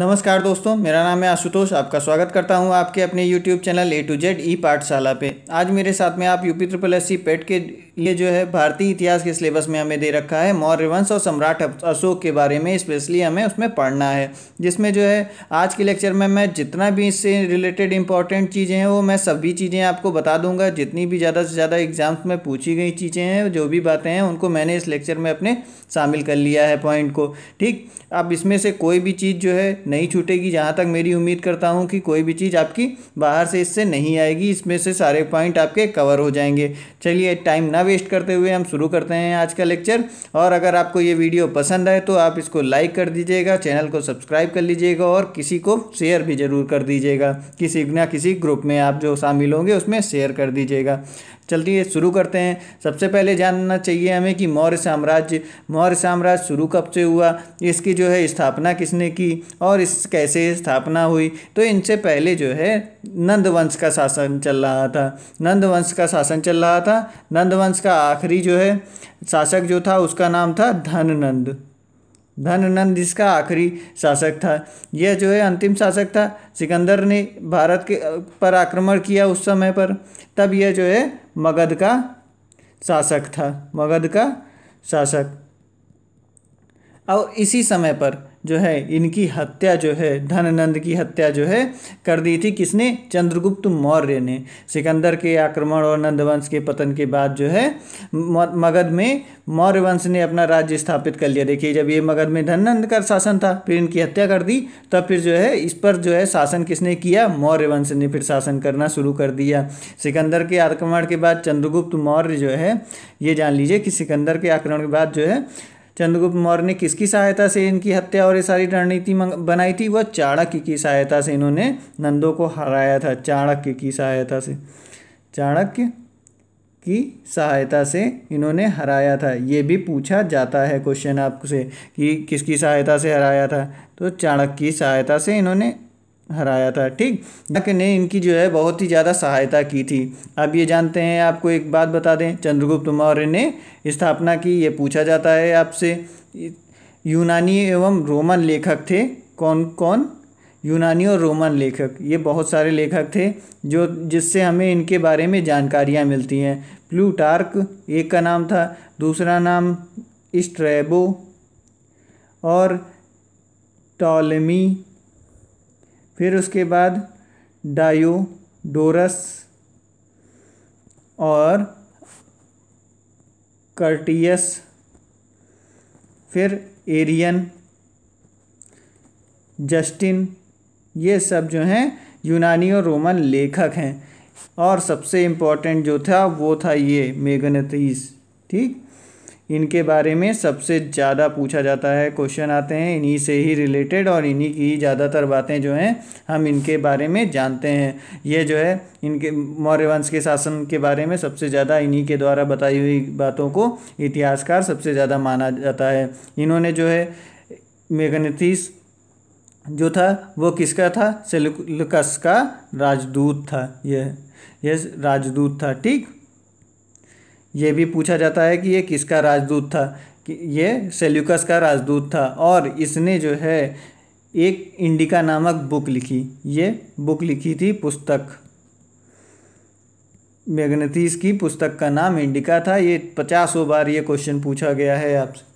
नमस्कार दोस्तों मेरा नाम है आशुतोष आपका स्वागत करता हूं आपके अपने YouTube channel A to Z e पाठशाला पे आज मेरे साथ में आप UP triple S C PET के लिए जो है भारतीय इतिहास के सिलेबस में हमें दे रखा है मौर्य वंश और सम्राट अशोक के बारे में स्पेशली हमें उसमें पढ़ना है जिसमें जो है आज के लेक्चर में मैं जितना भी इससे रिलेटेड इंपॉर्टेंट चीज़ें हैं वो मैं सभी चीज़ें आपको बता दूंगा जितनी भी ज़्यादा से ज़्यादा एग्जाम्स में पूछी गई चीज़ें हैं जो भी बातें हैं उनको मैंने इस लेक्चर में अपने शामिल कर लिया है पॉइंट को ठीक अब इसमें से कोई भी चीज़ जो है नहीं छूटेगी जहाँ तक मेरी उम्मीद करता हूँ कि कोई भी चीज़ आपकी बाहर से इससे नहीं आएगी इसमें से सारे पॉइंट आपके कवर हो जाएंगे चलिए टाइम ना वेस्ट करते हुए हम शुरू करते हैं आज का लेक्चर और अगर आपको ये वीडियो पसंद आए तो आप इसको लाइक कर दीजिएगा चैनल को सब्सक्राइब कर लीजिएगा और किसी को शेयर भी ज़रूर कर दीजिएगा किसी ना किसी ग्रुप में आप जो शामिल होंगे उसमें शेयर कर दीजिएगा चलिए शुरू करते हैं सबसे पहले जानना चाहिए हमें कि मौर्य साम्राज्य मौर्य साम्राज्य शुरू कब से हुआ इसकी जो है स्थापना किसने की और इस कैसे स्थापना हुई तो इनसे पहले जो है नंद वंश का शासन चल रहा था नंद वंश का शासन चल रहा था नंदवंश का आखिरी जो है शासक जो था उसका नाम था धननंद धननंद इसका आखिरी शासक था यह जो है अंतिम शासक था सिकंदर ने भारत के पर आक्रमण किया उस समय पर तब यह जो है मगध का शासक था मगध का शासक और इसी समय पर जो है इनकी हत्या जो है नंद की हत्या जो है कर दी थी किसने चंद्रगुप्त मौर्य ने सिकंदर के आक्रमण और नंदवंश के पतन के बाद जो है मगध में मौर्य वंश ने अपना राज्य स्थापित कर लिया देखिए जब ये मगध में नंद का शासन था फिर इनकी हत्या कर दी तब फिर जो है इस पर जो है शासन किसने किया मौर्य वंश ने फिर शासन करना शुरू कर दिया सिकंदर के आक्रमण के बाद चंद्रगुप्त मौर्य जो है ये जान लीजिए कि सिकंदर के आक्रमण के बाद जो है चंद्रगुप्त मौर्य ने किसकी सहायता से इनकी हत्या और ये सारी रणनीति बनाई थी वह चाणक्य की सहायता से इन्होंने नंदों को हराया था चाणक्य की सहायता से चाणक्य की सहायता से इन्होंने हराया था ये भी पूछा जाता है क्वेश्चन आपसे कि किसकी सहायता से हराया था तो चाणक्य की सहायता से इन्होंने हराया था ठीक डक ने इनकी जो है बहुत ही ज़्यादा सहायता की थी अब ये जानते हैं आपको एक बात बता दें चंद्रगुप्त मौर्य ने स्थापना की ये पूछा जाता है आपसे यूनानी एवं रोमन लेखक थे कौन कौन यूनानी और रोमन लेखक ये बहुत सारे लेखक थे जो जिससे हमें इनके बारे में जानकारियाँ मिलती हैं प्लूटार्क एक का नाम था दूसरा नाम स्ट्रेबो और टॉलमी फिर उसके बाद डायोडोरस और कर्टियस फिर एरियन जस्टिन ये सब जो हैं यूनानी और रोमन लेखक हैं और सबसे इम्पोर्टेंट जो था वो था ये मेगनतीस ठीक इनके बारे में सबसे ज़्यादा पूछा जाता है क्वेश्चन आते हैं इन्हीं से ही रिलेटेड और इन्हीं की ज़्यादातर बातें जो हैं हम इनके बारे में जानते हैं ये जो है इनके मौर्य वंश के शासन के बारे में सबसे ज़्यादा इन्हीं के द्वारा बताई हुई बातों को इतिहासकार सबसे ज़्यादा माना जाता है इन्होंने जो है मेगनतीस जो था वो किसका था सेलुकस का राजदूत था यह यह राजदूत था ठीक ये भी पूछा जाता है कि ये किसका राजदूत था कि ये सेल्यूकस का राजदूत था और इसने जो है एक इंडिका नामक बुक लिखी ये बुक लिखी थी पुस्तक मैग्नेथिस की पुस्तक का नाम इंडिका था ये पचासों बार ये क्वेश्चन पूछा गया है आपसे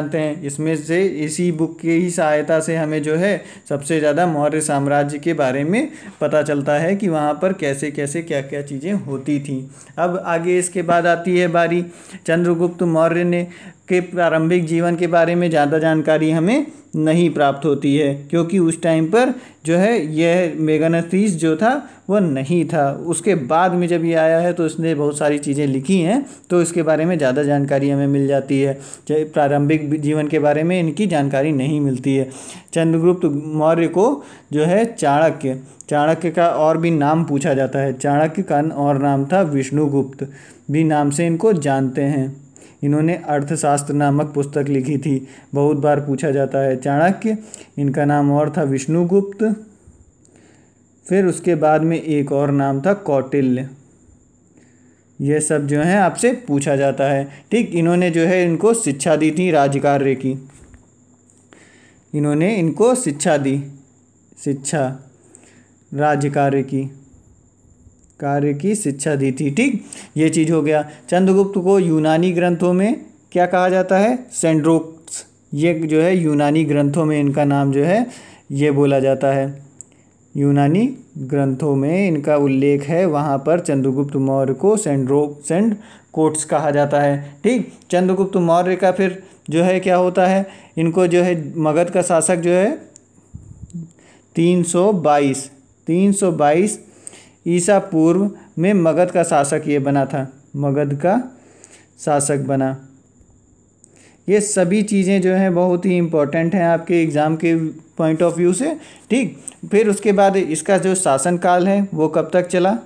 जानते हैं इसमें से इसी बुक की ही सहायता से हमें जो है सबसे ज़्यादा मौर्य साम्राज्य के बारे में पता चलता है कि वहाँ पर कैसे कैसे क्या क्या चीज़ें होती थी अब आगे इसके बाद आती है बारी चंद्रगुप्त मौर्य ने के प्रारंभिक जीवन के बारे में ज़्यादा जानकारी हमें नहीं प्राप्त होती है क्योंकि उस टाइम पर जो है यह मेगानतीस जो था वह नहीं था उसके बाद में जब ये आया है तो इसने बहुत सारी चीज़ें लिखी हैं तो इसके बारे में ज़्यादा जानकारी हमें मिल जाती है चाहे प्रारंभिक जीवन के बारे में इनकी जानकारी नहीं मिलती है चंद्रगुप्त मौर्य को जो है चाणक्य चाणक्य का और भी नाम पूछा जाता है चाणक्य का और नाम था विष्णुगुप्त भी नाम से इनको जानते हैं इन्होंने अर्थशास्त्र नामक पुस्तक लिखी थी बहुत बार पूछा जाता है चाणक्य इनका नाम और था विष्णुगुप्त फिर उसके बाद में एक और नाम था कौटिल्य ये सब जो है आपसे पूछा जाता है ठीक इन्होंने जो है इनको शिक्षा दी थी राज्य की इन्होंने इनको शिक्षा दी शिक्षा राज्य कार्य की कार्य की शिक्षा दी थी ठीक ये चीज़ हो गया चंद्रगुप्त को यूनानी ग्रंथों में क्या कहा जाता है सेंड्रोक्स ये जो है यूनानी ग्रंथों में इनका नाम जो है ये बोला जाता है यूनानी ग्रंथों में इनका उल्लेख है वहाँ पर चंद्रगुप्त मौर्य को सेंड्रोक सेंड कोट्स कहा जाता है ठीक चंद्रगुप्त मौर्य का फिर जो है क्या होता है इनको जो है मगध का शासक जो है तीन सौ बाईस तीन सौ बाईस ईसा पूर्व में मगध का शासक ये बना था मगध का शासक बना ये सभी चीज़ें जो हैं बहुत ही इम्पोर्टेंट हैं आपके एग्ज़ाम के पॉइंट ऑफ व्यू से ठीक फिर उसके बाद इसका जो शासनकाल है वो कब तक चला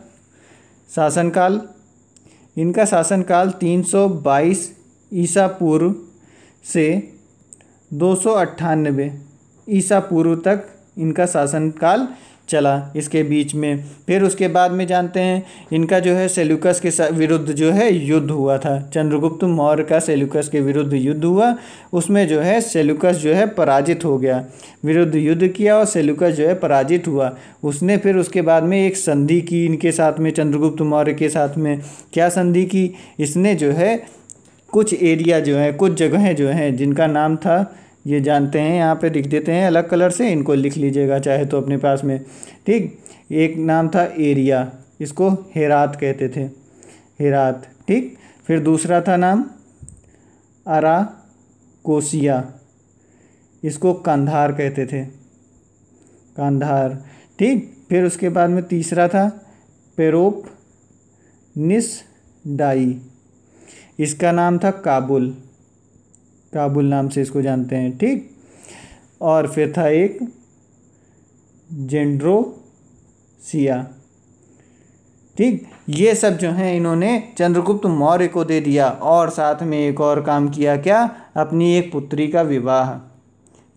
शासनकाल इनका शासनकाल 322 ईसा पूर्व से दो ईसा पूर्व तक इनका शासनकाल चला इसके बीच में फिर उसके बाद में जानते हैं इनका जो है सेल्यूकस के विरुद्ध जो है युद्ध हुआ था चंद्रगुप्त मौर्य का सेल्यूकस के विरुद्ध युद्ध हुआ उसमें जो है सेल्यूकस जो है पराजित हो गया विरुद्ध युद्ध किया और सेल्यूकस जो है पराजित हुआ उसने फिर उसके बाद में एक संधि की इनके साथ में चंद्रगुप्त मौर्य के साथ में क्या संधि की इसने जो है कुछ एरिया जो है कुछ जगहें जो हैं जिनका नाम था ये जानते हैं यहाँ पे लिख देते हैं अलग कलर से इनको लिख लीजिएगा चाहे तो अपने पास में ठीक एक नाम था एरिया इसको हेरात कहते थे हेरात ठीक फिर दूसरा था नाम अरा कोसिया इसको कंधार कहते थे कंधार ठीक फिर उसके बाद में तीसरा था पेरोप निस डाई इसका नाम था काबुल काबुल नाम से इसको जानते हैं ठीक और फिर था एक जेंड्रोसिया ठीक ये सब जो हैं इन्होंने चंद्रगुप्त मौर्य को दे दिया और साथ में एक और काम किया क्या अपनी एक पुत्री का विवाह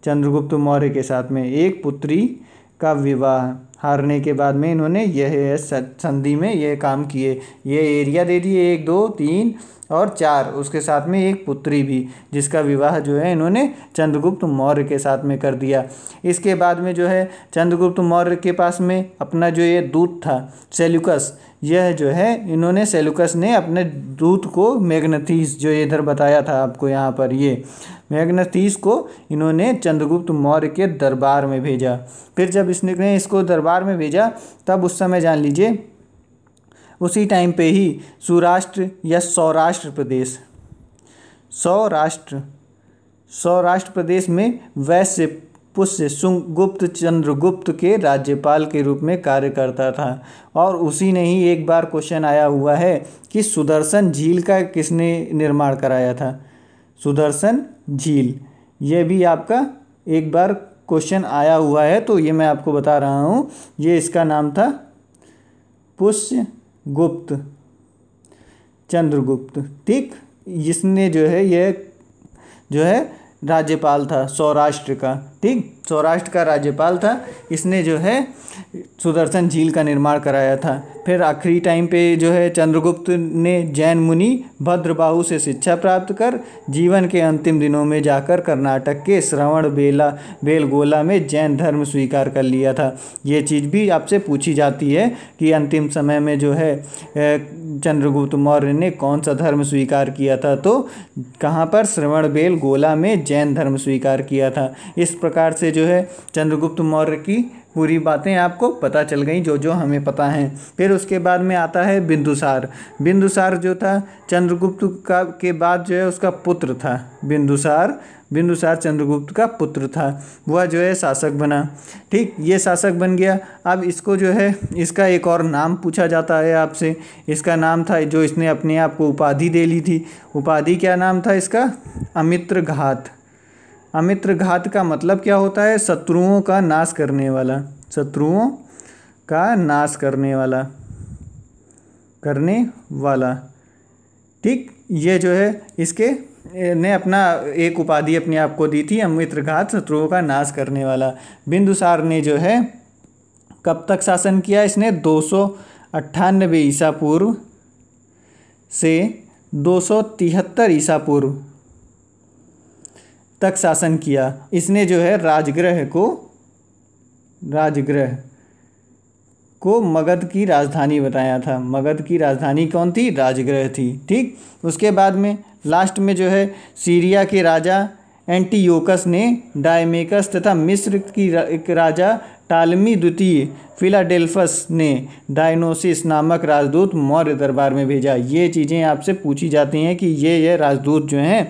चंद्रगुप्त मौर्य के साथ में एक पुत्री का विवाह हारने के बाद में इन्होंने यह संधि में यह काम किए ये एरिया दे दिए एक दो तीन और चार उसके साथ में एक पुत्री भी जिसका विवाह जो है इन्होंने चंद्रगुप्त मौर्य के साथ में कर दिया इसके बाद में जो है चंद्रगुप्त मौर्य के पास में अपना जो ये दूत था सेल्युकस यह जो है इन्होंने सेल्यूकस ने अपने दूत को मैग्नतीस जो इधर बताया था आपको यहाँ पर ये मैग्नतीस को इन्होंने चंद्रगुप्त मौर्य के दरबार में भेजा फिर जब इसने इसको दरबार दरबार में भेजा तब उस समय जान लीजिए उसी टाइम पे ही सौराष्ट्र या सौराष्ट्र प्रदेश सौराष्ट्र सौराष्ट्र प्रदेश में वैश्य पुष्य सुगुप्त चंद्रगुप्त के राज्यपाल के रूप में कार्य करता था और उसी ने ही एक बार क्वेश्चन आया हुआ है कि सुदर्शन झील का किसने निर्माण कराया था सुदर्शन झील यह भी आपका एक बार क्वेश्चन आया हुआ है तो ये मैं आपको बता रहा हूँ ये इसका नाम था पुष्य गुप्त चंद्रगुप्त ठीक जिसने जो है यह जो है राज्यपाल था सौराष्ट्र का ठीक सौराष्ट्र का राज्यपाल था इसने जो है सुदर्शन झील का निर्माण कराया था फिर आखिरी टाइम पे जो है चंद्रगुप्त ने जैन मुनि भद्रबाहु से शिक्षा प्राप्त कर जीवन के अंतिम दिनों में जाकर कर्नाटक के श्रवण बेला बेलगोला में जैन धर्म स्वीकार कर लिया था ये चीज़ भी आपसे पूछी जाती है कि अंतिम समय में जो है चंद्रगुप्त मौर्य ने कौन सा धर्म स्वीकार किया था तो कहाँ पर श्रवण बेल गोला में जैन धर्म स्वीकार किया था इस प्रकार से जो है चंद्रगुप्त मौर्य की पूरी बातें आपको पता चल गई जो जो हमें पता हैं फिर उसके बाद में आता है बिंदुसार बिंदुसार जो था चंद्रगुप्त का के बाद जो है उसका पुत्र था बिंदुसार बिंदुसार चंद्रगुप्त का पुत्र था वह जो है शासक बना ठीक ये शासक बन गया अब इसको जो है इसका एक और नाम पूछा जाता है आपसे इसका नाम था जो इसने अपने आप को उपाधि दे ली थी उपाधि क्या नाम था इसका अमित्र घात अमित्र घात का मतलब क्या होता है शत्रुओं का नाश करने वाला शत्रुओं का नाश करने वाला करने वाला ठीक ये जो है इसके ने अपना एक उपाधि अपने आप को दी थी अमित्र घात शत्रुओं का नाश करने वाला बिंदुसार ने जो है कब तक शासन किया इसने दो सौ अट्ठानबे ईसा पूर्व से दो सौ तिहत्तर ईसा पूर्व तक शासन किया इसने जो है राजगृह को राजगृह को मगध की राजधानी बताया था मगध की राजधानी कौन थी राजगृह थी ठीक उसके बाद में लास्ट में जो है सीरिया के राजा एंटीयोकस ने डायमेकस तथा मिस्र की राजा टालमी द्वितीय फिलाडेल्फस ने डायनोसिस नामक राजदूत मौर्य दरबार में भेजा ये चीज़ें आपसे पूछी जाती हैं कि ये ये राजदूत जो हैं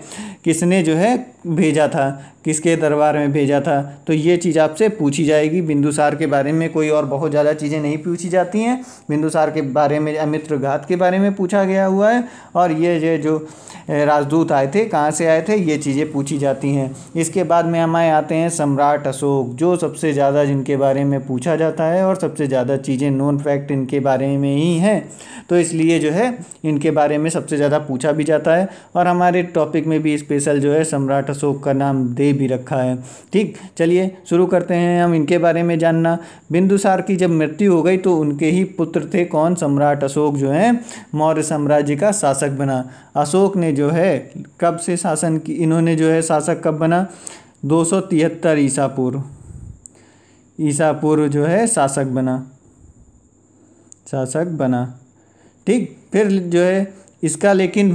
किसने जो है भेजा था किसके दरबार में भेजा था तो ये चीज़ आपसे पूछी जाएगी बिंदुसार के बारे में कोई और बहुत ज़्यादा चीज़ें नहीं पूछी जाती हैं बिंदुसार के बारे में अमित्र घात के बारे में पूछा गया हुआ है और ये जो जो राजदूत आए थे कहाँ से आए थे ये चीज़ें पूछी जाती हैं इसके बाद में हमारे आते हैं सम्राट अशोक जो सबसे ज़्यादा जिनके बारे में पूछा जाता है और सबसे ज़्यादा चीज़ें नॉन फैक्ट इनके बारे में ही हैं तो इसलिए जो है इनके बारे में सबसे ज़्यादा पूछा भी जाता है और हमारे टॉपिक में भी स्पेशल जो है सम्राट शोक का नाम दे भी रखा है ठीक चलिए शुरू करते हैं हम इनके बारे में जानना बिंदुसार की जब मृत्यु हो गई तो उनके ही पुत्र थे कौन सम्राट अशोक जो है मौर्य साम्राज्य का शासक बना अशोक ने जो है कब से शासन की इन्होंने जो है शासक कब बना दो सौ तिहत्तर ईसा पूर्व ईसा पूर्व जो है शासक बना शासक बना ठीक फिर जो है इसका लेकिन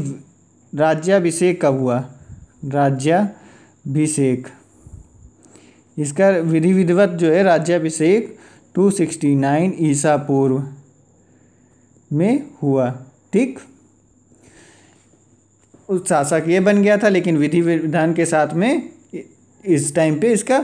राज्याभिषेक कब हुआ राज्याभिषेक इसका विधि विधिवत जो है राज्याभिषेक 269 ईसा पूर्व में हुआ ठीक उस शासक ये बन गया था लेकिन विधि विधान के साथ में इस टाइम पे इसका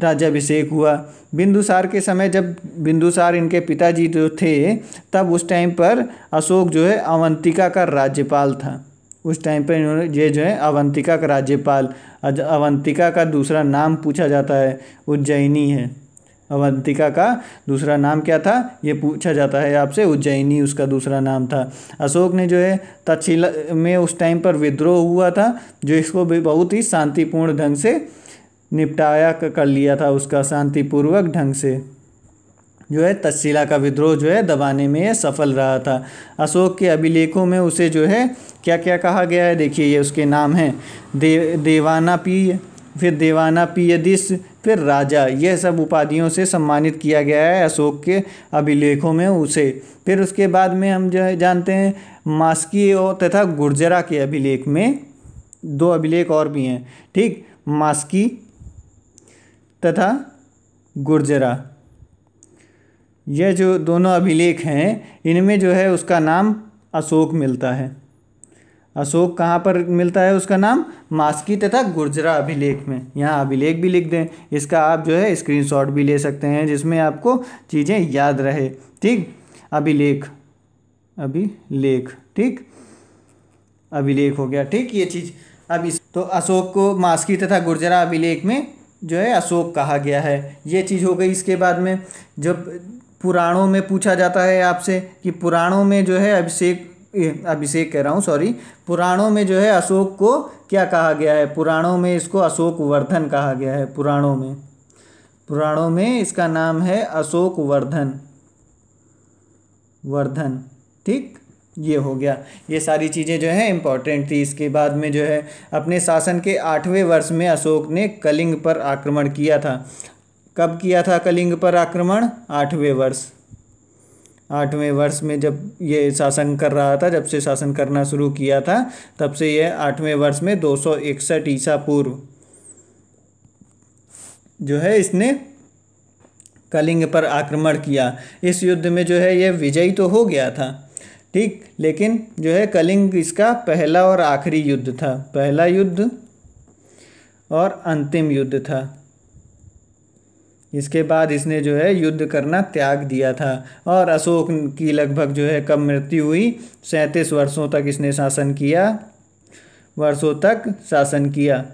राज्याभिषेक हुआ बिंदुसार के समय जब बिंदुसार इनके पिताजी जो थे तब उस टाइम पर अशोक जो है अवंतिका का राज्यपाल था उस टाइम पर इन्होंने ये जो है अवंतिका का राज्यपाल अवंतिका का दूसरा नाम पूछा जाता है उज्जैनी है अवंतिका का दूसरा नाम क्या था ये पूछा जाता है आपसे उज्जैनी उसका दूसरा नाम था अशोक ने जो है तक्षशिला में उस टाइम पर विद्रोह हुआ था जो इसको भी बहुत ही शांतिपूर्ण ढंग से निपटाया कर लिया था उसका शांतिपूर्वक ढंग से जो है तस्सीला का विद्रोह जो है दबाने में सफल रहा था अशोक के अभिलेखों में उसे जो है क्या क्या कहा गया है देखिए ये उसके नाम हैं दे देवाना पीय फिर देवाना पियदिस फिर राजा यह सब उपाधियों से सम्मानित किया गया है अशोक के अभिलेखों में उसे फिर उसके बाद में हम जो है जानते हैं मास्की और तथा गुर्जरा के अभिलेख में दो अभिलेख और भी हैं ठीक मास्की तथा गुर्जरा यह जो दोनों अभिलेख हैं इनमें जो है उसका नाम अशोक मिलता है अशोक कहाँ पर मिलता है उसका नाम मास्की तथा गुर्जरा अभिलेख में यहाँ अभिलेख भी लिख दें इसका आप जो है स्क्रीनशॉट भी ले सकते हैं जिसमें आपको चीज़ें याद रहे ठीक अभिलेख अभिलेख ठीक अभिलेख हो गया ठीक ये चीज़ अब इस तो अशोक को मास्की तथा गुर्जरा अभिलेख में जो है अशोक कहा गया है ये चीज़ हो गई इसके बाद में जब पुराणों में पूछा जाता है आपसे कि पुराणों में जो है अभिषेक अभिषेक कह रहा हूँ सॉरी पुराणों में जो है अशोक को क्या कहा गया है पुराणों में इसको अशोक वर्धन कहा गया है पुराणों में पुराणों में इसका नाम है अशोक वर्धन वर्धन ठीक ये हो गया ये सारी चीज़ें जो है इम्पॉर्टेंट थी इसके बाद में जो है अपने शासन के आठवें वर्ष में अशोक ने कलिंग पर आक्रमण किया था कब किया था कलिंग पर आक्रमण आठवें वर्ष आठवें वर्ष में जब ये शासन कर रहा था जब से शासन करना शुरू किया था तब से ये आठवें वर्ष में दो सौ इकसठ ईसा पूर्व जो है इसने कलिंग पर आक्रमण किया इस युद्ध में जो है यह विजयी तो हो गया था ठीक लेकिन जो है कलिंग इसका पहला और आखिरी युद्ध था पहला युद्ध और अंतिम युद्ध था इसके बाद इसने जो है युद्ध करना त्याग दिया था और अशोक की लगभग जो है कब मृत्यु हुई सैंतीस वर्षों तक इसने शासन किया वर्षों तक शासन किया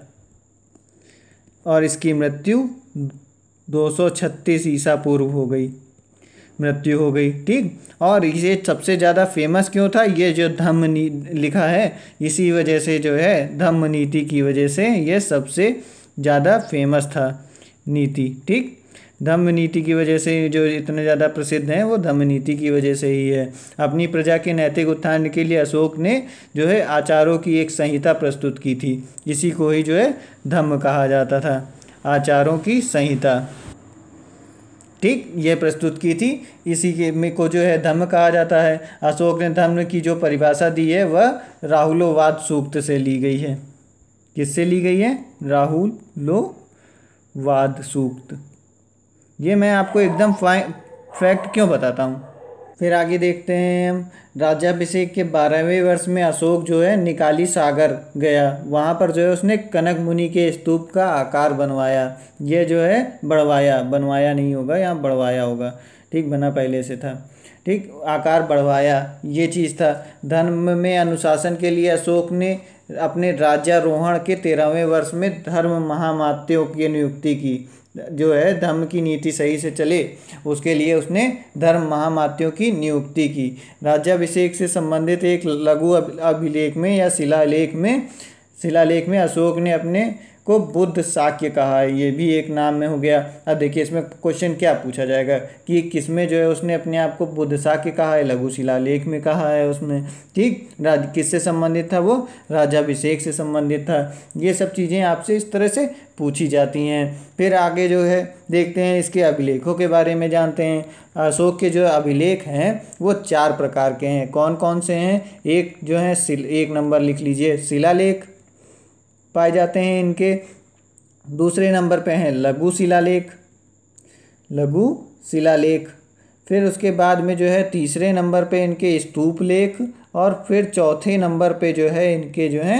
और इसकी मृत्यु 236 ईसा पूर्व हो गई मृत्यु हो गई ठीक और ये सबसे ज़्यादा फेमस क्यों था ये जो धम्म लिखा है इसी वजह से जो है धम्म नीति की वजह से ये सबसे ज़्यादा फेमस था नीति ठीक धम्म नीति की वजह से जो इतने ज़्यादा प्रसिद्ध हैं वो धम्म नीति की वजह से ही है अपनी प्रजा के नैतिक उत्थान के लिए अशोक ने जो है आचारों की एक संहिता प्रस्तुत की थी इसी को ही जो है धम्म कहा जाता था आचारों की संहिता ठीक ये प्रस्तुत की थी इसी के में को जो है धम्म कहा जाता है अशोक ने धम्म की जो परिभाषा दी है वह राहुलोवाद सूक्त से ली गई है किससे ली गई है राहुल लो वाद सूक्त ये मैं आपको एकदम फैक्ट क्यों बताता हूँ फिर आगे देखते हैं हम राज्याभिषेक के बारहवें वर्ष में अशोक जो है निकाली सागर गया वहाँ पर जो है उसने कनक मुनि के स्तूप का आकार बनवाया ये जो है बढ़वाया बनवाया नहीं होगा यहाँ बढ़वाया होगा ठीक बना पहले से था ठीक आकार बढ़वाया ये चीज़ था धर्म में अनुशासन के लिए अशोक ने अपने राज्यारोहण के तेरहवें वर्ष में धर्म महामात्यों की नियुक्ति की जो है धर्म की नीति सही से चले उसके लिए उसने धर्म महामात्यों की नियुक्ति की राज्याभिषेक से संबंधित एक लघु अभिलेख में या शिलालेख में शिलालेख में अशोक ने अपने को बुद्ध साक्य कहा है ये भी एक नाम में हो गया अब देखिए इसमें क्वेश्चन क्या पूछा जाएगा कि किस में जो है उसने अपने आप को बुद्ध साक्य कहा है लघु शिला लेख में कहा है उसमें ठीक राज किससे संबंधित था वो राजाभिषेक से संबंधित था ये सब चीज़ें आपसे इस तरह से पूछी जाती हैं फिर आगे जो है देखते हैं इसके अभिलेखों के बारे में जानते हैं अशोक के जो अभिलेख हैं वो चार प्रकार के हैं कौन कौन से हैं एक जो है एक नंबर लिख लीजिए शिलालेख पाए जाते हैं इनके दूसरे नंबर पे हैं लघु शिलालेख लघु शिलालेख फिर उसके बाद में जो है तीसरे नंबर पे इनके स्तूप लेख और फिर चौथे नंबर पे जो है इनके जो हैं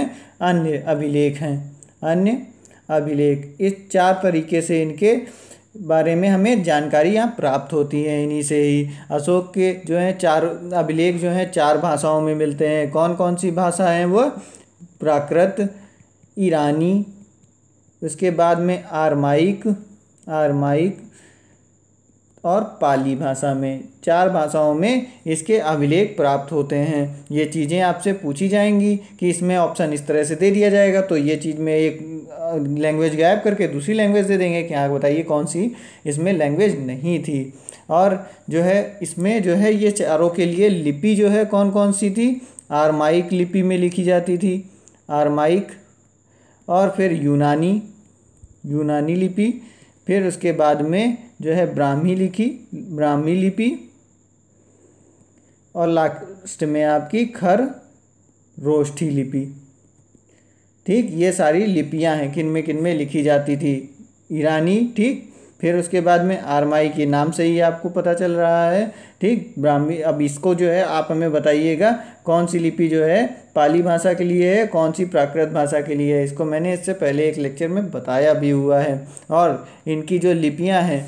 अन्य अभिलेख हैं अन्य अभिलेख इस चार तरीके से इनके बारे में हमें जानकारी यहाँ प्राप्त होती है इन्हीं से ही अशोक के जो हैं चार अभिलेख जो हैं चार भाषाओं में मिलते हैं कौन कौन सी भाषा हैं वो प्राकृत ईरानी उसके बाद में आरमाइक आरमाइक और पाली भाषा में चार भाषाओं में इसके अभिलेख प्राप्त होते हैं ये चीज़ें आपसे पूछी जाएंगी कि इसमें ऑप्शन इस तरह से दे दिया जाएगा तो ये चीज़ में एक लैंग्वेज गायब करके दूसरी लैंग्वेज दे देंगे कि हाँ बताइए कौन सी इसमें लैंग्वेज नहीं थी और जो है इसमें जो है ये चारों के लिए लिपि जो है कौन कौन सी थी आरमाइक लिपि में लिखी जाती थी आरमाइक और फिर यूनानी यूनानी लिपि फिर उसके बाद में जो है ब्राह्मी लिखी ब्राह्मी लिपि और लास्ट में आपकी खर रोष्ठी लिपि ठीक ये सारी लिपियां हैं किन में किन में लिखी जाती थी ईरानी ठीक फिर उसके बाद में आरमाई के नाम से ही आपको पता चल रहा है ठीक ब्राह्मी अब इसको जो है आप हमें बताइएगा कौन सी लिपि जो है पाली भाषा के लिए है कौन सी प्राकृत भाषा के लिए है इसको मैंने इससे पहले एक लेक्चर में बताया भी हुआ है और इनकी जो लिपियाँ हैं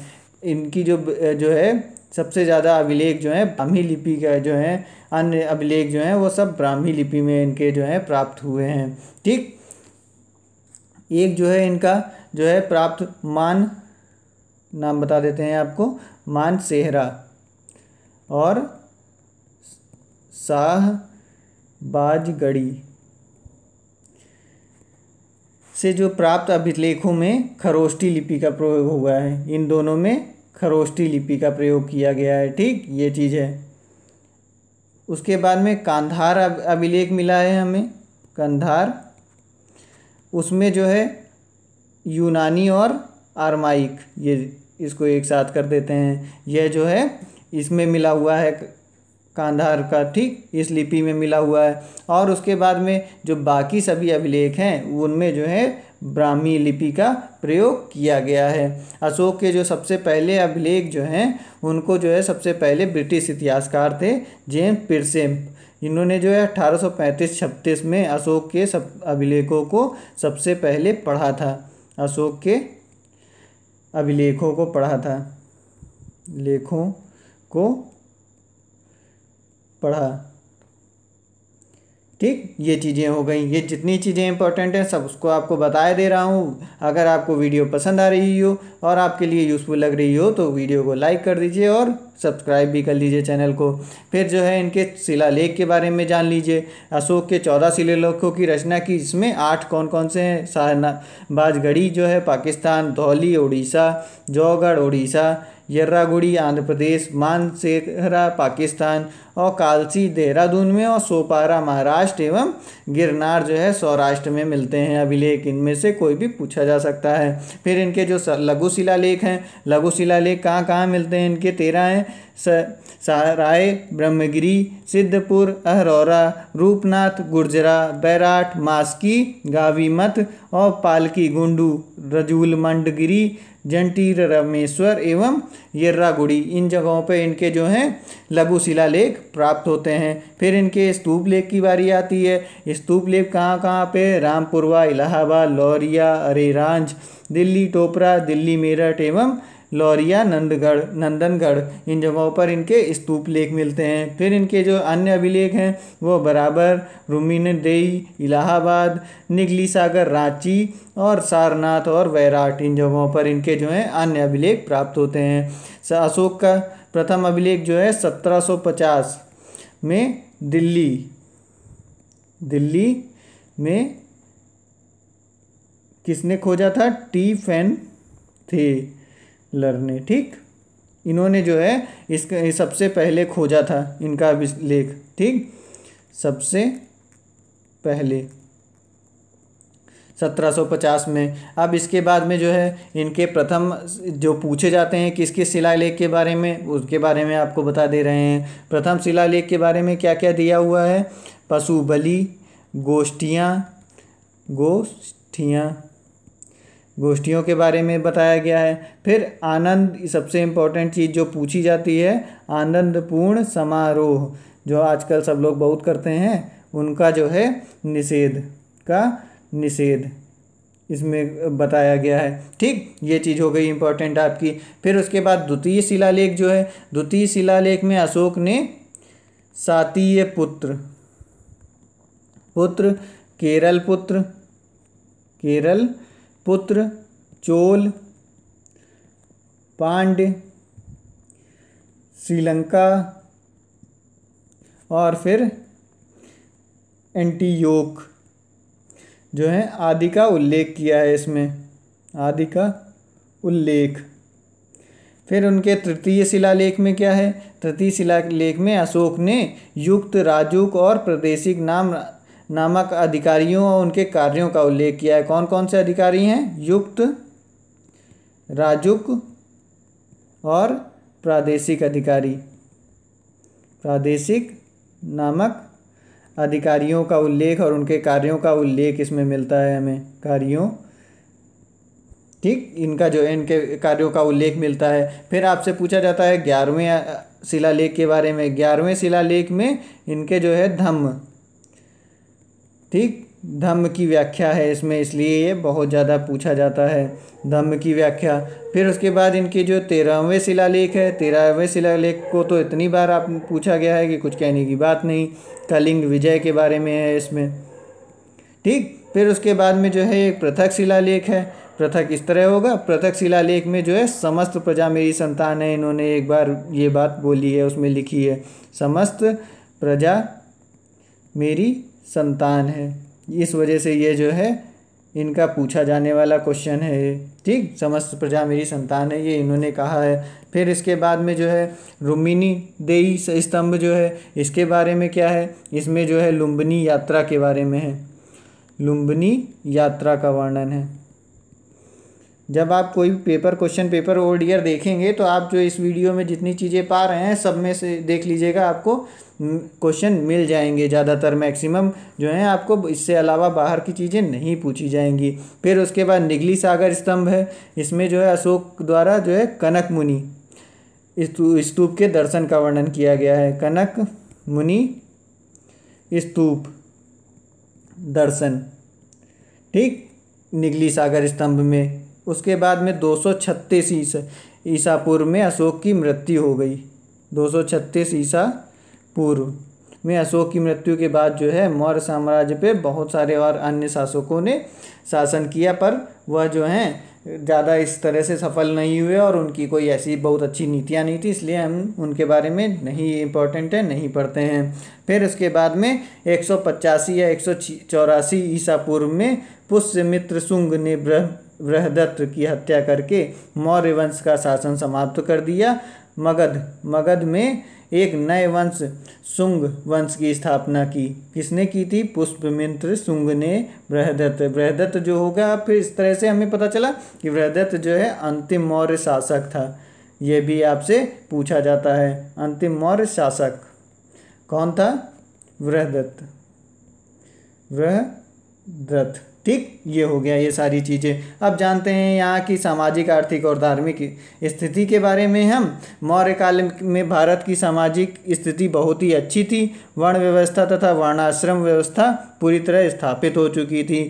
इनकी जो जो है सबसे ज़्यादा अभिलेख जो है ब्राह्मी लिपि का जो है अन्य अभिलेख जो है वो सब ब्राह्मी लिपि में इनके जो है प्राप्त हुए हैं ठीक एक जो है इनका जो है प्राप्त मान नाम बता देते हैं आपको मान सेहरा और शाह बाजगढ़ी से जो प्राप्त अभिलेखों में खरोष्टी लिपि का प्रयोग हुआ है इन दोनों में खरोष्टी लिपि का प्रयोग किया गया है ठीक ये चीज़ है उसके बाद में कांधार अभिलेख मिला है हमें कंधार उसमें जो है यूनानी और आरमाइक ये इसको एक साथ कर देते हैं यह जो है इसमें मिला हुआ है कांधार का ठीक इस लिपि में मिला हुआ है और उसके बाद में जो बाकी सभी अभिलेख हैं उनमें जो है ब्राह्मी लिपि का प्रयोग किया गया है अशोक के जो सबसे पहले अभिलेख जो हैं उनको जो है सबसे पहले ब्रिटिश इतिहासकार थे जेम्स पिरसेम्प इन्होंने जो है अठारह सौ में अशोक के सब अभिलेखों को सबसे पहले पढ़ा था अशोक के अभिलेखों को पढ़ा था लेखों को पढ़ा ठीक ये चीज़ें हो गई ये जितनी चीज़ें इंपॉर्टेंट हैं सब उसको आपको बताया दे रहा हूँ अगर आपको वीडियो पसंद आ रही हो और आपके लिए यूज़फुल लग रही हो तो वीडियो को लाइक कर दीजिए और सब्सक्राइब भी कर लीजिए चैनल को फिर जो है इनके शिला लेख के बारे में जान लीजिए अशोक के चौदह शिलालेखों की रचना की इसमें आठ कौन कौन से हैं सहना बाजगढ़ी जो है पाकिस्तान धौली उड़ीसा जौगढ़ उड़ीसा यर्रागुड़ी आंध्र प्रदेश मानसेरा पाकिस्तान और कालसी देहरादून में और सोपारा महाराष्ट्र एवं गिरनार जो है सौराष्ट्र में मिलते हैं अभिलेख इनमें से कोई भी पूछा जा सकता है फिर इनके जो लघु शिला लेख हैं लघु शिला लेख कहाँ कहाँ मिलते हैं इनके तेरह हैं सराय ब्रह्मगिरी सिद्धपुर अहरौरा रूपनाथ गुर्जरा बैराट मास्की गावीमत और पालकी गुंडू रजूल मंडगिरी जंटीर रमेश्वर एवं यर्रागुड़ी इन जगहों पर इनके जो हैं लघु शिला लेख प्राप्त होते हैं फिर इनके स्तूप लेख की बारी आती है स्तूप लेख कहाँ कहाँ पे रामपुरवा इलाहाबाद लौरिया अरेरांज दिल्ली टोपरा दिल्ली मेरठ एवं लौरिया नंदगढ़ नंदनगढ़ इन जगहों पर इनके स्तूप लेख मिलते हैं फिर इनके जो अन्य अभिलेख हैं वो बराबर देई इलाहाबाद निगली सागर रांची और सारनाथ और वैराट इन जगहों पर इनके जो हैं अन्य अभिलेख प्राप्त होते हैं अशोक का प्रथम अभिलेख जो है सत्रह में दिल्ली दिल्ली में किसने खोजा था टी फैन थे लर्ने ठीक इन्होंने जो है इस सबसे पहले खोजा था इनका लेख ठीक सबसे पहले 1750 में अब इसके बाद में जो है इनके प्रथम जो पूछे जाते हैं किस किस शिलालेख के बारे में उसके बारे में आपको बता दे रहे हैं प्रथम शिलालेख के बारे में क्या क्या दिया हुआ है पशु बलि गोष्ठियाँ गोष्ठियाँ गोष्ठियों के बारे में बताया गया है फिर आनंद सबसे इम्पोर्टेंट चीज़ जो पूछी जाती है आनंदपूर्ण समारोह जो आजकल सब लोग बहुत करते हैं उनका जो है निषेध का निषेध इसमें बताया गया है ठीक ये चीज़ हो गई इम्पोर्टेंट आपकी फिर उसके बाद द्वितीय शिलालेख जो है द्वितीय शिलालेख में अशोक ने सातीय पुत्र पुत्र केरल पुत्र केरल पुत्र चोल पांड्य श्रीलंका और फिर एंटीयोक जो है आदि का उल्लेख किया है इसमें आदि का उल्लेख फिर उनके तृतीय शिलालेख में क्या है तृतीय शिलालेख में अशोक ने युक्त राजुक और प्रदेशिक नाम नामक अधिकारियों और उनके कार्यों का उल्लेख किया है कौन कौन से अधिकारी हैं युक्त राजुक और प्रादेशिक अधिकारी प्रादेशिक नामक अधिकारियों का उल्लेख और उनके कार्यों का उल्लेख इसमें मिलता है हमें कार्यों ठीक इनका जो इनके कार्यों का उल्लेख मिलता है फिर आपसे पूछा जाता है ग्यारहवें शिलालेख के बारे में ग्यारहवें शिलालेख में इनके जो है धम्म ठीक धम्म की व्याख्या है इसमें इसलिए ये बहुत ज़्यादा पूछा जाता है धम्म की व्याख्या फिर उसके बाद इनके जो तेरहवें शिलालेख है तेरहवें शिलालेख को तो इतनी बार आप पूछा गया है कि कुछ कहने की बात नहीं कलिंग विजय के बारे में है इसमें ठीक फिर उसके बाद में जो है एक पृथक शिलालेख है पृथक इस तरह होगा पृथक शिलालेख में जो है समस्त प्रजा मेरी संतान है इन्होंने एक बार ये बात बोली है उसमें लिखी है समस्त प्रजा मेरी संतान है इस वजह से ये जो है इनका पूछा जाने वाला क्वेश्चन है ठीक समस्त प्रजा मेरी संतान है ये इन्होंने कहा है फिर इसके बाद में जो है रुमिनी देई स्तंभ जो है इसके बारे में क्या है इसमें जो है लुम्बनी यात्रा के बारे में है लुम्बनी यात्रा का वर्णन है जब आप कोई paper question paper old year देखेंगे तो आप जो इस वीडियो में जितनी चीज़ें पा रहे हैं सब में से देख लीजिएगा आपको क्वेश्चन हम्म, मिल जाएंगे ज़्यादातर मैक्सिमम जो है आपको इससे अलावा बाहर की चीज़ें नहीं पूछी जाएंगी फिर उसके बाद निगली सागर स्तंभ है इसमें जो है अशोक द्वारा जो है कनक मुनि स्तूप के दर्शन का वर्णन किया गया है कनक मुनि स्तूप दर्शन ठीक निगली सागर स्तंभ में उसके बाद में दो सौ छत्तीस ईसा ईसा पूर्व में अशोक की मृत्यु हो गई दो सौ छत्तीस ईसा पूर्व में अशोक की मृत्यु के बाद जो है मौर्य साम्राज्य पे बहुत सारे और अन्य शासकों ने शासन किया पर वह जो हैं ज़्यादा इस तरह से सफल नहीं हुए और उनकी कोई ऐसी बहुत अच्छी नीतियाँ नहीं थी इसलिए हम उनके बारे में नहीं इम्पोर्टेंट है नहीं पढ़ते हैं फिर उसके बाद में एक या एक ईसा पूर्व में पुष्यमित्र शुंग ने बृहदत्त की हत्या करके मौर्य वंश का शासन समाप्त कर दिया मगध मगध में एक नए वंश शुंग वंश की स्थापना की किसने की थी पुष्प मित्र शुंग ने बृहदत्त बृहदत्त जो होगा फिर इस तरह से हमें पता चला कि बृहदत्त जो है अंतिम मौर्य शासक था ये भी आपसे पूछा जाता है अंतिम मौर्य शासक कौन था बृहदत्त बृहदत्त ठीक ये हो गया ये सारी चीज़ें अब जानते हैं यहाँ की सामाजिक आर्थिक और धार्मिक स्थिति के बारे में हम मौर्य काल में भारत की सामाजिक स्थिति बहुत ही अच्छी थी वर्ण व्यवस्था तथा वर्णाश्रम व्यवस्था पूरी तरह स्थापित हो चुकी थी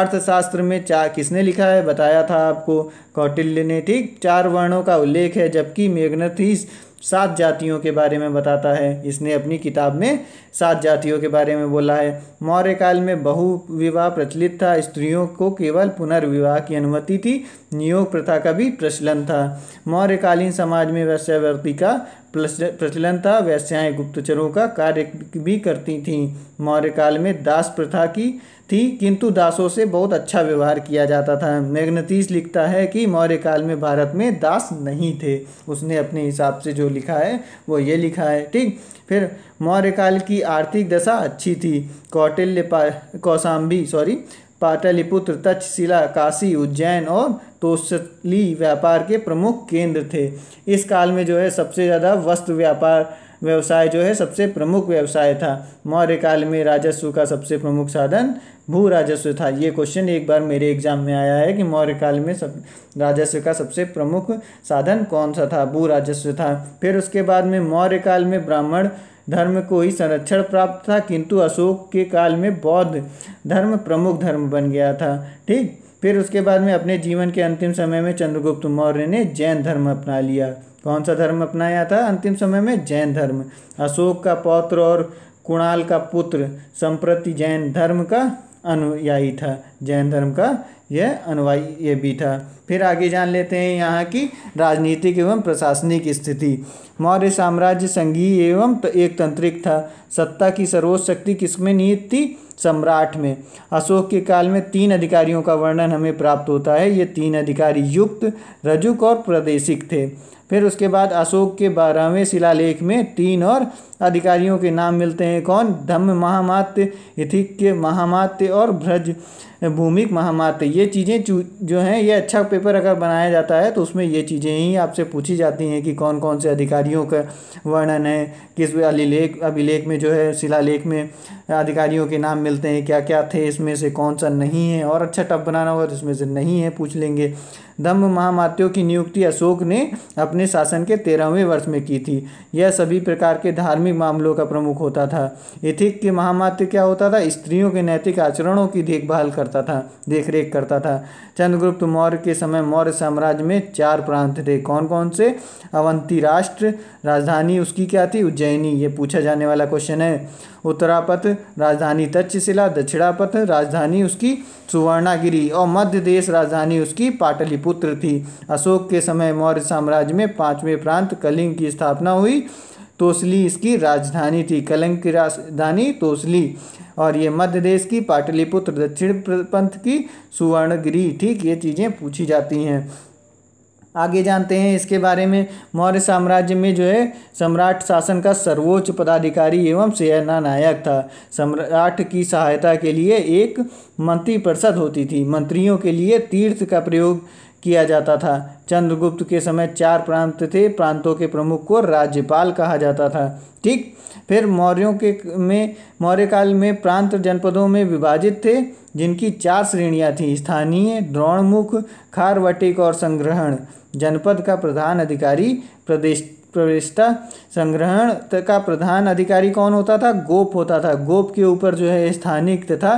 अर्थशास्त्र में चार किसने लिखा है बताया था आपको कौटिल्य ने ठीक चार वर्णों का उल्लेख है जबकि मेघनतीस सात जातियों के बारे में बताता है इसने अपनी किताब में सात जातियों के बारे में बोला है मौर्य काल में बहु विवाह प्रचलित था स्त्रियों को केवल पुनर्विवाह की अनुमति थी नियोग प्रथा का भी प्रचलन था मौर्यकालीन समाज में वैश्यावर्ती का प्रचलन था वैश्याएँ गुप्तचरों का कार्य भी करती थीं मौर्य काल में दास प्रथा की थी किंतु दासों से बहुत अच्छा व्यवहार किया जाता था मैग्नतीस लिखता है कि मौर्य काल में भारत में दास नहीं थे उसने अपने हिसाब से जो लिखा है वो ये लिखा है ठीक फिर मौर्य काल की आर्थिक दशा अच्छी थी कौटिल्य पा कौशाम्बी सॉरी पाटलिपुत्र तक्षशिला काशी उज्जैन और तोसली व्यापार के प्रमुख केंद्र थे इस काल में जो है सबसे ज़्यादा वस्त्र व्यापार व्यवसाय जो है सबसे प्रमुख व्यवसाय था मौर्य काल में राजस्व का सबसे प्रमुख साधन भू राजस्व था ये क्वेश्चन एक बार मेरे एग्जाम में आया है कि मौर्य काल में सब राजस्व का सबसे प्रमुख साधन कौन सा था भू राजस्व था फिर उसके बाद में मौर्य काल में ब्राह्मण धर्म को ही संरक्षण प्राप्त था किंतु अशोक के काल में बौद्ध धर्म प्रमुख धर्म बन गया था ठीक फिर उसके बाद में अपने जीवन के अंतिम समय में चंद्रगुप्त मौर्य ने जैन धर्म अपना लिया कौन सा धर्म अपनाया था अंतिम समय में जैन धर्म अशोक का पौत्र और कुणाल का पुत्र संप्रति जैन धर्म का अनुयायी था जैन धर्म का यह अनुयायी ये भी था फिर आगे जान लेते हैं यहाँ की राजनीतिक एवं प्रशासनिक स्थिति मौर्य साम्राज्य संघीय एवं एक तंत्रिक था सत्ता की सर्वोच्च शक्ति किसमें निहित थी सम्राट में अशोक के काल में तीन अधिकारियों का वर्णन हमें प्राप्त होता है ये तीन अधिकारी युक्त रजुक और प्रदेशिक थे फिर उसके बाद अशोक के बारहवें शिलालेख में तीन और अधिकारियों के नाम मिलते हैं कौन धम्म महामात्य के महामात्य और भ्रज भूमिक महामात्य ये चीज़ें जो हैं ये अच्छा पेपर अगर बनाया जाता है तो उसमें ये चीज़ें ही आपसे पूछी जाती हैं कि कौन कौन से अधिकारी अधिकारियों का वर्णन है किस अभिलेख अभिलेख में जो है शिलालेख में अधिकारियों के नाम मिलते हैं क्या क्या थे इसमें से कौन सा नहीं है और अच्छा टप बनाना होगा तो इसमें से नहीं है पूछ लेंगे धम्म महामात्यों की नियुक्ति अशोक ने अपने शासन के तेरहवें वर्ष में की थी यह सभी प्रकार के धार्मिक मामलों का प्रमुख होता था इथिक के महामात्य क्या होता था स्त्रियों के नैतिक आचरणों की देखभाल करता था देखरेख करता था चंद्रगुप्त मौर्य के समय मौर्य साम्राज्य में चार प्रांत थे कौन कौन से अवंती राष्ट्र राजधानी उसकी क्या थी उज्जैनी ये पूछा जाने वाला क्वेश्चन है उत्तरापथ राजधानी तक्षशिला दक्षिणापथ राजधानी उसकी सुवर्णागिरी और मध्य देश राजधानी उसकी पाटलिपुत्र पुत्र थी अशोक के समय मौर्य साम्राज्य में पांचवें प्रांत कलिंग की स्थापना हुई तोसली इसकी राजधानी थी कलिंग की राजधानी तोसली और ये मध्य देश की पाटलिपुत्र दक्षिण पंथ की सुवर्णगिरी ठीक ये चीज़ें पूछी जाती हैं आगे जानते हैं इसके बारे में मौर्य साम्राज्य में जो है सम्राट शासन का सर्वोच्च पदाधिकारी एवं सेना नायक था सम्राट की सहायता के लिए एक मंत्री परिषद होती थी मंत्रियों के लिए तीर्थ का प्रयोग किया जाता था चंद्रगुप्त के समय चार प्रांत थे प्रांतों के प्रमुख को राज्यपाल कहा जाता था ठीक फिर मौर्यों के में मौर्य काल में प्रांत जनपदों में विभाजित थे जिनकी चार श्रेणियां थीं स्थानीय द्रोणमुख खारवटिक और संग्रहण जनपद का प्रधान अधिकारी प्रदेश प्रविष्टा संग्रहण का प्रधान अधिकारी कौन होता था गोप होता था गोप के ऊपर जो है स्थानिक तथा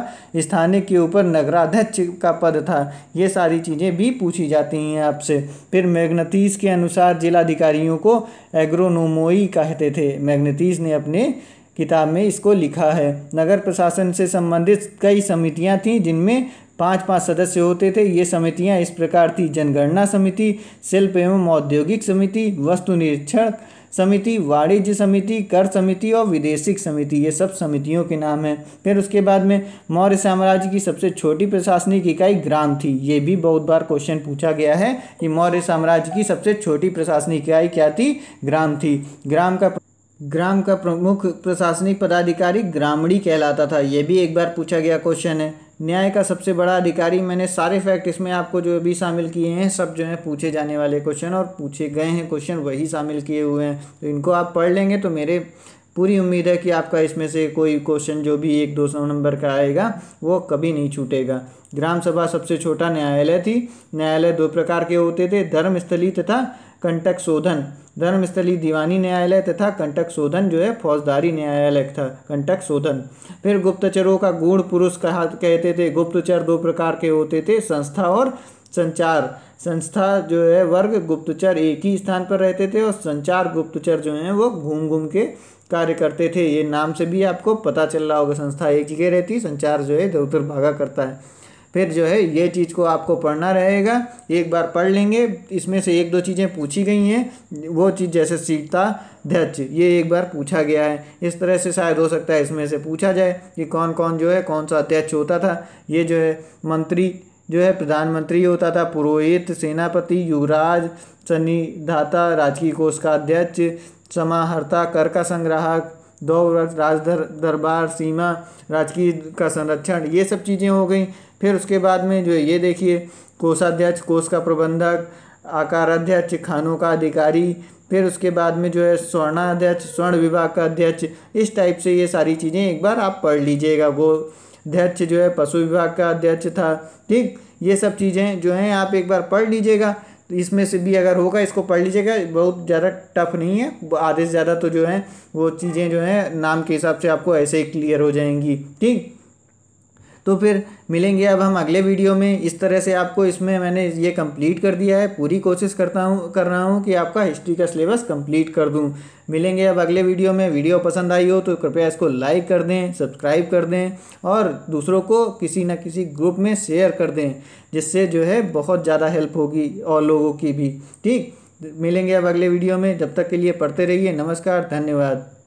स्थानिक के ऊपर नगराध्यक्ष का पद था ये सारी चीज़ें भी पूछी जाती हैं आपसे फिर मैग्नतीस के अनुसार जिलाधिकारियों को एग्रोनोमोई कहते थे मैग्नतीस ने अपने किताब में इसको लिखा है नगर प्रशासन से संबंधित कई समितियां थीं जिनमें पाँच पाँच सदस्य होते थे ये समितियाँ इस प्रकार थी जनगणना समिति शिल्प एवं औद्योगिक समिति वस्तु निरीक्षण समिति वाणिज्य समिति कर समिति और विदेशिक समिति ये सब समितियों के नाम हैं फिर उसके बाद में मौर्य साम्राज्य की सबसे छोटी प्रशासनिक इकाई ग्राम थी ये भी बहुत बार क्वेश्चन पूछा गया है कि मौर्य साम्राज्य की सबसे छोटी प्रशासनिक इकाई क्या थी ग्राम थी ग्राम का ग्राम का प्रमुख प्रशासनिक पदाधिकारी ग्रामणी कहलाता था यह भी एक बार पूछा गया क्वेश्चन है न्याय का सबसे बड़ा अधिकारी मैंने सारे फैक्ट इसमें आपको जो भी शामिल किए हैं सब जो है पूछे जाने वाले क्वेश्चन और पूछे गए हैं क्वेश्चन वही शामिल किए हुए हैं तो इनको आप पढ़ लेंगे तो मेरे पूरी उम्मीद है कि आपका इसमें से कोई क्वेश्चन जो भी एक दो सौ नंबर का आएगा वो कभी नहीं छूटेगा ग्राम सभा सबसे छोटा न्यायालय थी न्यायालय दो प्रकार के होते थे धर्मस्थली तथा कंटक शोधन धर्मस्थली दीवानी न्यायालय तथा कंटक शोधन जो है फौजदारी न्यायालय था कंटक शोधन फिर गुप्तचरों का गुण पुरुष कहा कहते थे गुप्तचर दो प्रकार के होते थे संस्था और संचार संस्था जो है वर्ग गुप्तचर एक ही स्थान पर रहते थे और संचार गुप्तचर जो हैं वो घूम घूम के कार्य करते थे ये नाम से भी आपको पता चल रहा होगा संस्था एक जगह रहती संचार जो है इधर उधर भागा करता है फिर जो है ये चीज़ को आपको पढ़ना रहेगा एक बार पढ़ लेंगे इसमें से एक दो चीज़ें पूछी गई हैं वो चीज़ जैसे सीखता ध्यक्ष ये एक बार पूछा गया है इस तरह से शायद हो सकता है इसमें से पूछा जाए कि कौन कौन जो है कौन सा अध्यक्ष होता था ये जो है मंत्री जो है प्रधानमंत्री होता था पुरोहित सेनापति युवराज धाता राजकीय कोष का अध्यक्ष समाहर्ता कर का संग्राहक दो राजधर दरबार सीमा राजकीय का संरक्षण ये सब चीज़ें हो गई फिर उसके बाद में जो है ये देखिए कोषाध्यक्ष कोष का प्रबंधक आकाराध्यक्ष खानों का अधिकारी फिर उसके बाद में जो है स्वर्णाध्यक्ष स्वर्ण विभाग का अध्यक्ष इस टाइप से ये सारी चीज़ें एक बार आप पढ़ लीजिएगा वो अध्यक्ष जो है पशु विभाग का अध्यक्ष था ठीक ये सब चीज़ें जो हैं आप एक बार पढ़ लीजिएगा इसमें से भी अगर होगा इसको पढ़ लीजिएगा बहुत ज़्यादा टफ नहीं है आधे से ज़्यादा तो जो है वो चीज़ें जो हैं नाम के हिसाब से आपको ऐसे ही क्लियर हो जाएंगी ठीक तो फिर मिलेंगे अब हम अगले वीडियो में इस तरह से आपको इसमें मैंने ये कंप्लीट कर दिया है पूरी कोशिश करता हूँ कर रहा हूँ कि आपका हिस्ट्री का सिलेबस कंप्लीट कर दूँ मिलेंगे अब अगले वीडियो में वीडियो पसंद आई हो तो कृपया इसको लाइक कर दें सब्सक्राइब कर दें और दूसरों को किसी न किसी ग्रुप में शेयर कर दें जिससे जो है बहुत ज़्यादा हेल्प होगी और लोगों की भी ठीक मिलेंगे अब अगले वीडियो में जब तक के लिए पढ़ते रहिए नमस्कार धन्यवाद